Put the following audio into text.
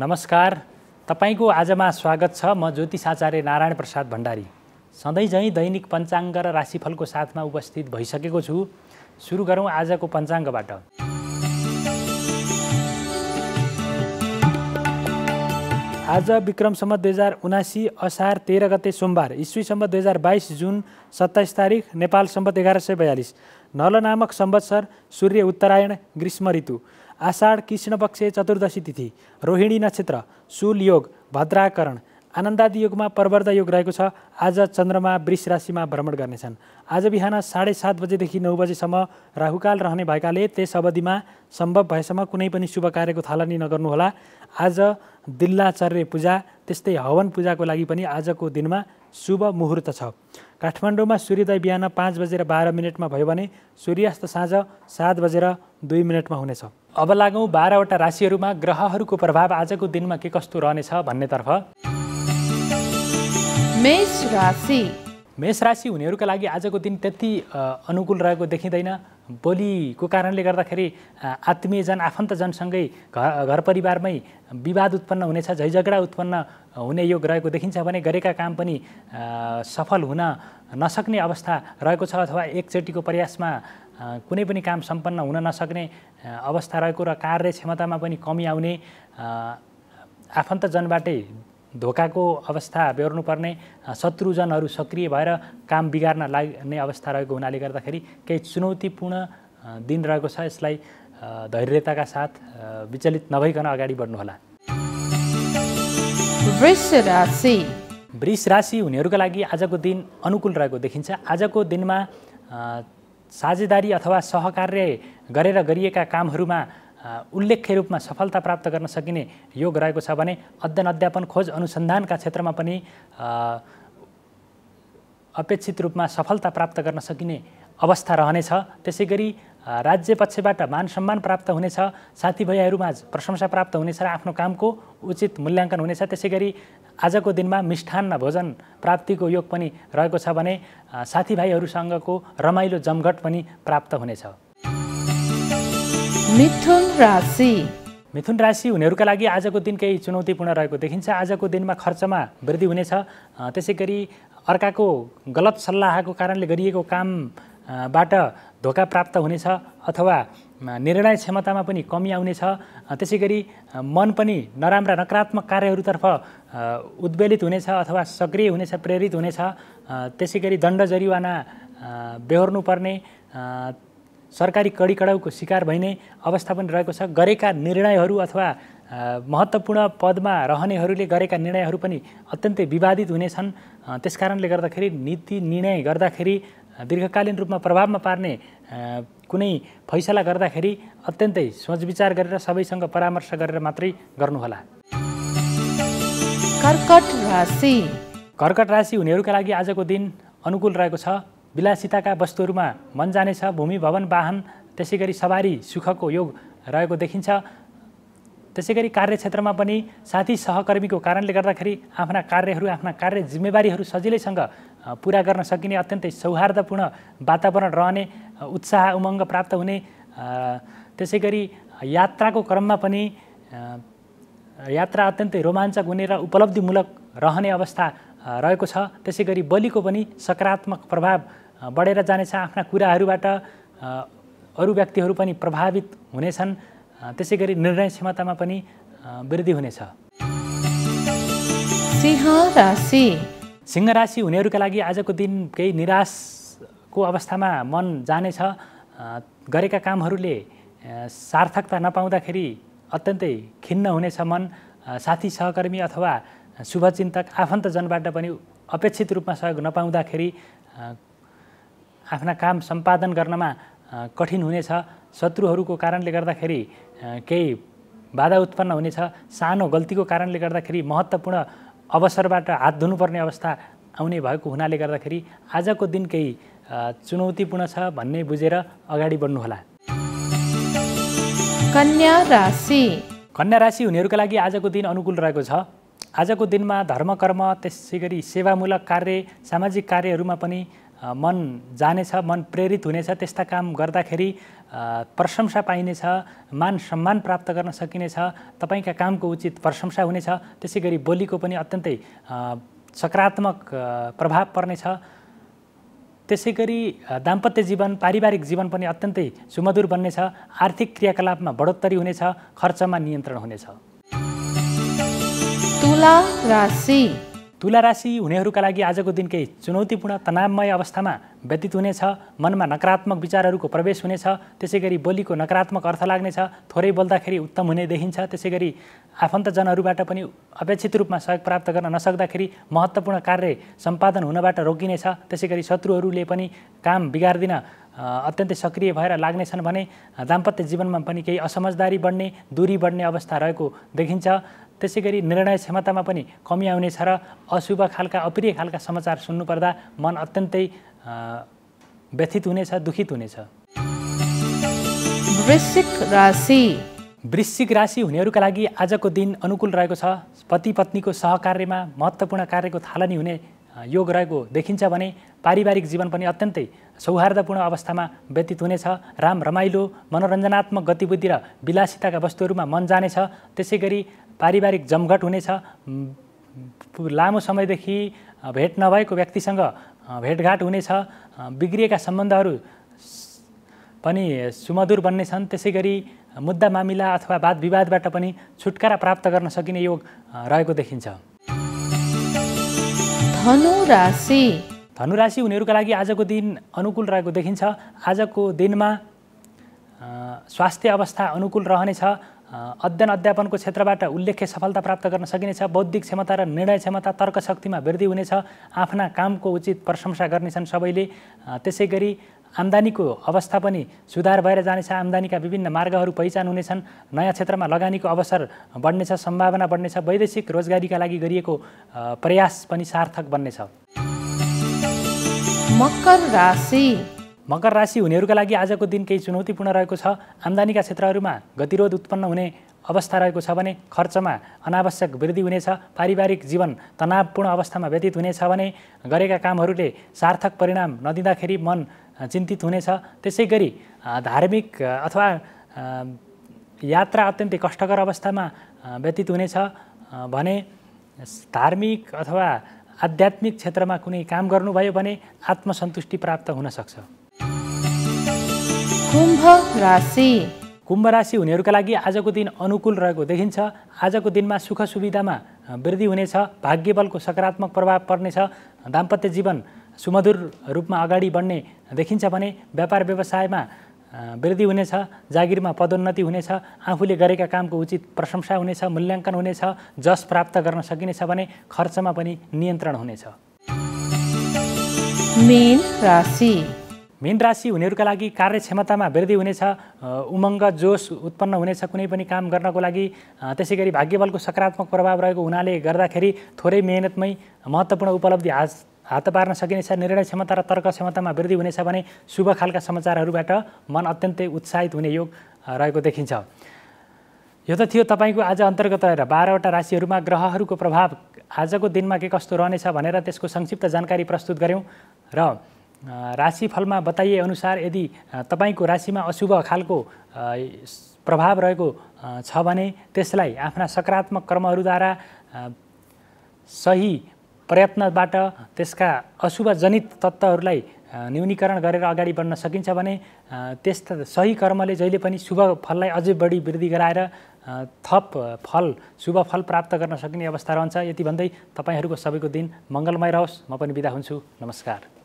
नमस्कार तपाईँको आजमा स्वागत छ म ज्योतिषाचार्य नारायण प्रसाद भण्डारी सधैँ झैँ दैनिक पञ्चाङ्ग र राशिफलको साथमा उपस्थित भइसकेको छु सुरु गरौँ आजको पञ्चाङ्गबाट आज विक्रमसम्म दुई हजार उनासी असार तेह्र गते सोमबार इस्वीसम्म दुई हजार बाइस जुन सत्ताइस तारिक नेपाल सम्बत एघार सय बयालिस नल नामक सम्वत्सर सूर्य उत्तरायण ग्रीष्म ऋतु आषाढ पक्ष चतुर्दशी तिथि रोहिणी नक्षत्र शूल योग भद्राकरण आनन्दादि योगमा प्रवर्ध योग रहेको छ आज चन्द्रमा वृष राशिमा भ्रमण गर्नेछन् आज बिहान साढे सात बजेदेखि नौ बजेसम्म राहुकाल रहने भएकाले त्यस अवधिमा सम्भव भएसम्म कुनै पनि शुभ कार्यको थालनी नगर्नुहोला आज दिल्लाचर्य पूजा त्यस्तै हवन पूजाको लागि पनि आजको दिनमा शुभ मुहुर्त छ काठमाडौँमा सूर्योदय बिहान पाँच बजेर बाह्र मिनटमा भयो भने सूर्यास्त साँझ सात बजेर दुई मिनटमा हुनेछ अब लागौँ बाह्रवटा राशिहरूमा ग्रहहरूको प्रभाव आजको दिनमा के कस्तो रहनेछ भन्नेतर्फ मेष राशि मेष राशि हुनेहरूका लागि आजको दिन त्यति अनुकूल रहेको देखिँदैन बोलीको कारणले गर्दाखेरि आत्मीयजन आफन्तजनसँगै घर घर परिवारमै विवाद उत्पन्न हुनेछ झैझगडा उत्पन्न हुने योग रहेको देखिन्छ भने गरेका काम पनि सफल हुन नसक्ने अवस्था रहेको छ अथवा एकचोटिको प्रयासमा कुनै पनि काम सम्पन्न हुन नसक्ने अवस्था रहेको र कार्य क्षमतामा पनि कमी आउने आफन्तजनबाटै धोकाको अवस्था बेहोर्नुपर्ने शत्रुजनहरू सक्रिय भएर काम बिगार्न लाग्ने अवस्था रहेको हुनाले गर्दाखेरि केही चुनौतीपूर्ण दिन रहेको छ यसलाई धैर्यताका साथ विचलित नभइकन अगाडि बढ्नुहोला वृष राशि हुनेहरूका लागि आजको दिन अनुकूल रहेको देखिन्छ आजको दिनमा साझेदारी अथवा सहकार्य गरेर गरिएका कामहरूमा उल्लेख्य रूपमा सफलता प्राप्त गर्न सकिने योग रहेको छ भने अध्ययन अध्यापन खोज अनुसन्धानका क्षेत्रमा पनि अपेक्षित रूपमा सफलता प्राप्त गर्न सकिने अवस्था रहनेछ त्यसै गरी राज्य पक्षबाट मान सम्मान प्राप्त हुनेछ साथीभाइहरूमा प्रशंसा प्राप्त हुनेछ र आफ्नो कामको उचित मूल्याङ्कन हुनेछ त्यसै गरी आजको दिनमा मिष्ठान्न भोजन प्राप्तिको योग पनि रहेको छ भने साथीभाइहरूसँगको रमाइलो जमघट पनि प्राप्त हुनेछ मिथुन राशि मिथुन राशि हुनेहरूका लागि आजको दिन केही चुनौतीपूर्ण रहेको देखिन्छ आजको दिनमा खर्चमा वृद्धि हुनेछ त्यसै गरी अर्काको गलत सल्लाहको कारणले गरिएको काम बाट धोका प्राप्त हुनेछ अथवा निर्णय क्षमतामा पनि कमी आउनेछ त्यसै गरी मन पनि नराम्रा नकारात्मक कार्यहरूतर्फ उद्वेलित हुनेछ अथवा सक्रिय हुनेछ प्रेरित हुनेछ त्यसै गरी दण्ड जरिवाना बेहोर्नुपर्ने सरकारी कडी कडाउको शिकार भइने अवस्था पनि रहेको छ गरेका निर्णयहरू अथवा महत्त्वपूर्ण पदमा रहनेहरूले गरेका निर्णयहरू पनि अत्यन्तै विवादित हुनेछन् त्यस कारणले गर्दाखेरि नीति निर्णय गर्दाखेरि दीर्घकालीन रूपमा प्रभावमा पार्ने कुनै फैसला गर्दाखेरि अत्यन्तै सोचविचार गरेर सबैसँग परामर्श गरेर मात्रै गर्नुहोला कर्कट राशि कर्कट राशि हुनेहरूका लागि आजको दिन अनुकूल रहेको छ विलासिताका वस्तुहरूमा मन जानेछ भूमि भवन वाहन त्यसै गरी सवारी सुखको योग रहेको देखिन्छ त्यसै गरी कार्यक्षेत्रमा पनि साथी सहकर्मीको कारणले गर्दाखेरि आफ्ना कार्यहरू आफ्ना कार्य जिम्मेवारीहरू सजिलैसँग पुरा गर्न सकिने अत्यन्तै सौहार्दपूर्ण वातावरण रहने उत्साह उमङ्ग प्राप्त हुने त्यसै गरी यात्राको क्रममा पनि यात्रा अत्यन्तै रोमाञ्चक हुने र उपलब्धिमूलक रहने अवस्था रहेको छ त्यसै गरी बलिको पनि सकारात्मक प्रभाव बढेर जानेछ आफ्ना कुराहरूबाट अरू व्यक्तिहरू पनि प्रभावित हुनेछन् त्यसै गरी निर्णय क्षमतामा पनि वृद्धि हुनेछ सिंह सिंह राशि हुनेहरूका लागि आजको दिन केही निराशको अवस्थामा मन जानेछ गरेका कामहरूले सार्थकता नपाउँदाखेरि अत्यन्तै खिन्न हुनेछ मन साथी सहकर्मी अथवा शुभचिन्तक आफन्तजनबाट पनि अपेक्षित रूपमा सहयोग नपाउँदाखेरि आफ्ना काम सम्पादन गर्नमा कठिन हुनेछ शत्रुहरूको कारणले गर्दाखेरि केही बाधा उत्पन्न हुनेछ सानो गल्तीको कारणले गर्दाखेरि महत्त्वपूर्ण अवसरबाट हात धुनुपर्ने अवस्था आउने भएको हुनाले गर्दाखेरि आजको दिन केही चुनौतीपूर्ण छ भन्ने बुझेर अगाडि बढ्नुहोला कन्या राशि कन्या राशि हुनेहरूका लागि आजको दिन अनुकूल रहेको छ आजको दिनमा धर्म कर्म त्यसै गरी सेवामूलक कार्य सामाजिक कार्यहरूमा पनि मन जानेछ मन प्रेरित हुनेछ त्यस्ता काम गर्दाखेरि प्रशंसा पाइनेछ मान सम्मान प्राप्त गर्न सकिनेछ तपाईँका कामको उचित प्रशंसा हुनेछ त्यसै गरी बोलीको पनि अत्यन्तै सकारात्मक प्रभाव पर्नेछ त्यसै गरी दाम्पत्य जीवन पारिवारिक जीवन पनि अत्यन्तै सुमधुर बन्नेछ आर्थिक क्रियाकलापमा बढोत्तरी हुनेछ खर्चमा नियन्त्रण हुनेछ तुला राशि तुला राशि हुनेहरूका लागि आजको दिन केही चुनौतीपूर्ण तनावमय अवस्थामा व्यतीत हुनेछ मनमा नकारात्मक विचारहरूको प्रवेश हुनेछ त्यसै गरी बोलीको नकारात्मक अर्थ लाग्नेछ थोरै बोल्दाखेरि उत्तम हुने देखिन्छ त्यसै गरी आफन्तजनहरूबाट पनि अपेक्षित रूपमा सहयोग प्राप्त गर्न नसक्दाखेरि महत्त्वपूर्ण कार्य सम्पादन हुनबाट रोकिनेछ त्यसै गरी शत्रुहरूले पनि काम बिगार्दिन अत्यन्तै सक्रिय भएर लाग्नेछन् भने दाम्पत्य जीवनमा पनि केही असमझदारी बढ्ने दूरी बढ्ने अवस्था रहेको देखिन्छ त्यसै गरी निर्णय क्षमतामा पनि कमी आउनेछ र अशुभ खालका अप्रिय खालका समाचार सुन्नुपर्दा मन अत्यन्तै व्यथित हुनेछ दुखित हुनेछ वृश्चिक राशि वृश्चिक राशि हुनेहरूका लागि आजको दिन अनुकूल रहेको छ पति पत्नीको सहकार्यमा महत्त्वपूर्ण कार्यको थालनी हुने योग रहेको देखिन्छ भने पारिवारिक जीवन पनि अत्यन्तै सौहार्दपूर्ण अवस्थामा व्यतीत हुनेछ राम रमाइलो मनोरञ्जनात्मक गतिविधि र विलासिताका वस्तुहरूमा मन जानेछ त्यसै गरी पारिवारिक जमघट हुनेछ लामो समयदेखि भेट नभएको व्यक्तिसँग भेटघाट हुनेछ बिग्रिएका सम्बन्धहरू पनि सुमधुर बन्नेछन् त्यसै गरी मुद्दा मामिला अथवा वाद विवादबाट पनि छुटकारा प्राप्त गर्न सकिने योग रहेको देखिन्छ धनु राशि धनु राशि उनीहरूका लागि आजको दिन अनुकूल रहेको देखिन्छ आजको दिनमा स्वास्थ्य अवस्था अनुकूल रहनेछ अध्ययन अध्यापनको क्षेत्रबाट उल्लेख्य सफलता प्राप्त गर्न सकिनेछ बौद्धिक क्षमता र निर्णय क्षमता तर्क शक्तिमा वृद्धि हुनेछ आफ्ना कामको उचित प्रशंसा गर्नेछन् सबैले त्यसै गरी आम्दानीको अवस्था पनि सुधार भएर जानेछ आम्दानीका विभिन्न मार्गहरू पहिचान हुनेछन् नयाँ क्षेत्रमा लगानीको अवसर बढ्नेछ सम्भावना बढ्नेछ वैदेशिक रोजगारीका लागि गरिएको प्रयास पनि सार्थक बन्नेछ मकर राशि मकर राशि हुनेहरूका लागि आजको दिन केही चुनौतीपूर्ण रहेको छ आम्दानीका क्षेत्रहरूमा गतिरोध उत्पन्न हुने अवस्था रहेको छ भने खर्चमा अनावश्यक वृद्धि हुनेछ पारिवारिक जीवन तनावपूर्ण अवस्थामा व्यतीत हुनेछ भने गरेका कामहरूले सार्थक परिणाम नदिँदाखेरि मन चिन्तित हुनेछ त्यसै गरी धार्मिक अथवा यात्रा अत्यन्तै कष्टकर अवस्थामा व्यतीत हुनेछ भने धार्मिक अथवा आध्यात्मिक क्षेत्रमा कुनै काम गर्नुभयो भने आत्मसन्तुष्टि प्राप्त हुनसक्छ कुम्भ राशि कुम्भ राशि हुनेहरूका लागि आजको दिन अनुकूल रहेको देखिन्छ आजको दिनमा सुख सुविधामा वृद्धि हुनेछ भाग्य बलको सकारात्मक प्रभाव पर्नेछ दाम्पत्य जीवन सुमधुर रूपमा अगाडि बढ्ने देखिन्छ भने व्यापार व्यवसायमा वृद्धि हुनेछ जागिरमा पदोन्नति हुनेछ आफूले गरेका कामको उचित प्रशंसा हुनेछ मूल्याङ्कन हुनेछ जस प्राप्त गर्न सकिनेछ भने खर्चमा पनि नियन्त्रण हुनेछ मेन राशि मेन राशि हुनेहरूका लागि कार्यक्षमतामा वृद्धि हुनेछ उमङ्ग जोश उत्पन्न हुनेछ कुनै पनि काम गर्नको लागि त्यसै गरी भाग्यबलको सकारात्मक प्रभाव रहेको हुनाले गर्दाखेरि थोरै मेहनतमै महत्त्वपूर्ण उपलब्धि हात हात पार्न सकिनेछ निर्णय क्षमता र तर्क क्षमतामा वृद्धि हुनेछ भने शुभ खालका समाचारहरूबाट मन अत्यन्तै उत्साहित हुने योग रहेको देखिन्छ यो त थियो तपाईँको आज अन्तर्गत रहेर बाह्रवटा राशिहरूमा ग्रहहरूको प्रभाव आजको दिनमा के कस्तो रहनेछ भनेर त्यसको संक्षिप्त जानकारी प्रस्तुत गऱ्यौँ र राशिफलमा बताइएअनुसार यदि तपाईँको राशिमा अशुभ खालको प्रभाव रहेको छ भने त्यसलाई आफ्ना सकारात्मक कर्महरूद्वारा सही प्रयत्नबाट त्यसका अशुभ जनित तत्त्वहरूलाई न्यूनीकरण गरेर अगाडि बढ्न सकिन्छ भने त्यस्ता सही कर्मले जहिले पनि शुभ फललाई अझै बढी वृद्धि गराएर थप फल शुभ फल प्राप्त गर्न सकिने अवस्था रहन्छ यति भन्दै तपाईँहरूको सबैको दिन मङ्गलमय रहोस् म पनि बिदा हुन्छु नमस्कार